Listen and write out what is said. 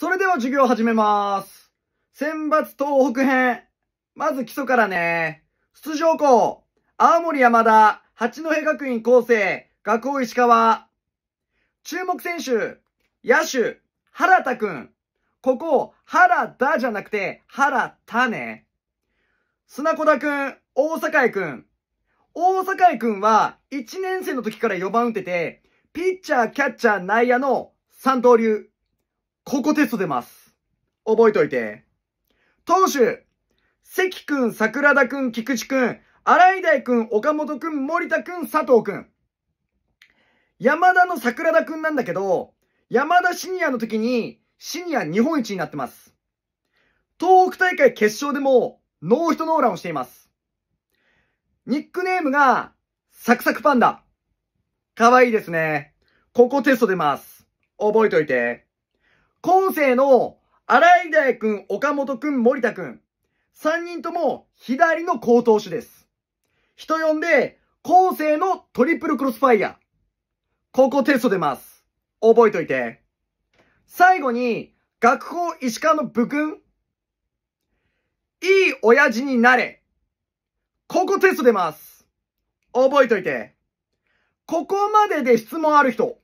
それでは授業を始めます。選抜東北編。まず基礎からね。出場校、青森山田、八戸学院構生、学校石川。注目選手、野手、原田くん。ここ、原田じゃなくて、原田ね。砂子田くん、大阪井くん。大阪井くんは、1年生の時から4番打てて、ピッチャー、キャッチャー、内野の三刀流。ここテスト出ます。覚えといて。投手、関くん、桜田くん、菊池くん、洗井大くん、岡本くん、森田くん、佐藤くん。山田の桜田くんなんだけど、山田シニアの時に、シニア日本一になってます。東北大会決勝でも、ノーヒットノーランをしています。ニックネームが、サクサクパンダ。かわいいですね。ここテスト出ます。覚えといて。今世の荒井大君、岡本君、森田君、三人とも左の高投手です。人呼んで、後世のトリプルクロスファイヤー。高校テスト出ます。覚えといて。最後に、学校石川の部君。いい親父になれ。高校テスト出ます。覚えといて。ここまでで質問ある人。